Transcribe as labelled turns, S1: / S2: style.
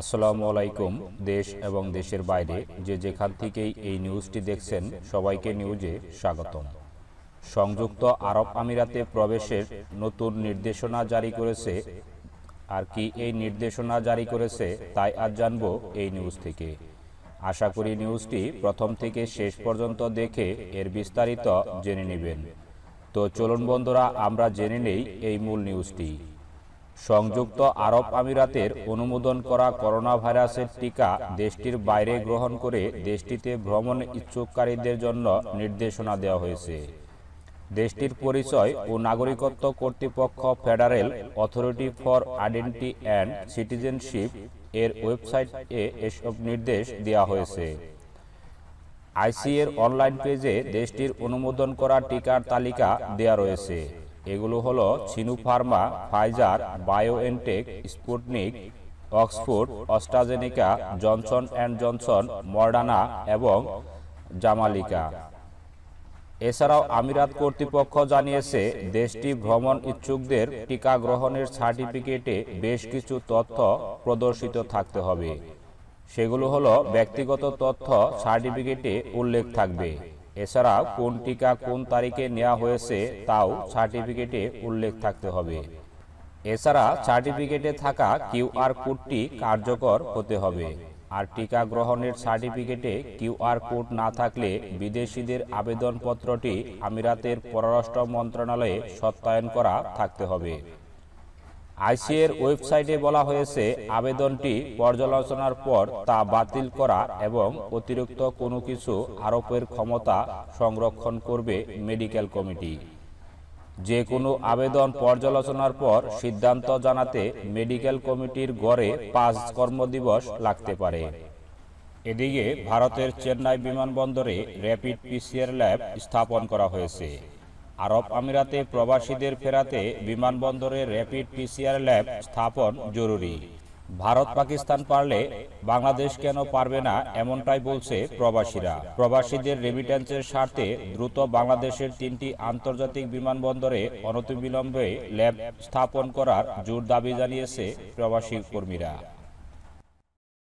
S1: আসসালামু আলাইকুম দেশ এবং দেশের বাইরে যে যেখান থেকেই এই নিউজটি দেখছেন সবাইকে নিউজে স্বাগতম সংযুক্ত আরব আমিরাতে প্রবেশের নতুন নির্দেশনা জারি করেছে আর কি এই নির্দেশনা জারি করেছে তাই আজ জানব এই নিউজ থেকে আশা করি নিউজটি প্রথম থেকে শেষ পর্যন্ত দেখে এর বিস্তারিত জেনে নেবেন তো চলুন বন্ধুরা আমরা জেনে নেই এই মূল নিউজটি সংযুক্ত আরব আমিরাতের অনুমোদন করা করোনা ভাইরাসের টিকা দেশটির বাইরে গ্রহণ করে দেশটিতে ভ্রমণ ইচ্ছুককারীদের জন্য নির্দেশনা দেওয়া হয়েছে দেশটির পরিচয় ও নাগরিকত্ব কর্তৃপক্ষ federal authority for identity and citizenship এর ওয়েবসাইটে এসব নির্দেশ দেওয়া হয়েছে আইসিএর অনলাইন পেজে দেশটির অনুমোদন করা টিকার তালিকা দেয়া রয়েছে এগুলো হলো Sinopharm Pfizer BioNTech Sputnik Oxford AstraZeneca Johnson and Johnson Moderna এবং জামালিকা এছাড়াও আমিরাত কর্তৃপক্ষ জানিয়েছে দেশটি ভ্রমণ ইচ্ছুকদের টিকা গ্রহণের সার্টিফিকেটে বেশ কিছু তথ্য প্রদর্শিত থাকতে হবে সেগুলো হলো ব্যক্তিগত তথ্য সার্টিফিকেটে উল্লেখ থাকবে এছাড়া কোন টিকা কোন তারিখে নেওয়া হয়েছে তাও সার্টিফিকেটে উল্লেখ থাকতে হবে এছাড়া সার্টিফিকেটে থাকা কিউআর কোডটি কার্যকর হতে হবে আর টিকা গ্রহণের সার্টিফিকেটে কিউআর কোড না থাকলে বিদেশিদের আবেদনপত্রটি আমিরাতের পররাষ্ট্র মন্ত্রণালয়ে সত্যায়ন করা থাকতে হবে আইসিএর ওয়েবসাইটে বলা হয়েছে আবেদনটি পর্যালোচনার পর তা বাতিল করা এবং অতিরিক্ত কোনো কিছু আরোপের ক্ষমতা সংরক্ষণ করবে মেডিকেল কমিটি যে কোনো আবেদন পর্যালোচনার পর সিদ্ধান্ত জানাতে মেডিকেল কমিটির গড়ে পাঁচ কর্মদিবস লাগতে পারে এদিকে ভারতের চেন্নাই বিমানবন্দরে র্যাপিড পিসিআর ল্যাব স্থাপন করা হয়েছে আরব আমিরাতে প্রবাসীদের ফেরাতে বিমানবন্দরে র্যাপিড পিসিআর ল্যাব স্থাপন জরুরি ভারত পাকিস্তান পারলে বাংলাদেশ কেন পারবে না এমনটাই বলছে প্রবাসীরা প্রবাসীদের রেমিটেন্সের স্বার্থে দ্রুত বাংলাদেশের তিনটি আন্তর্জাতিক বিমানবন্দরে অনতিবিলম্বে ল্যাব স্থাপন করার জোর দাবি জানিয়েছে প্রবাসী কর্মীরা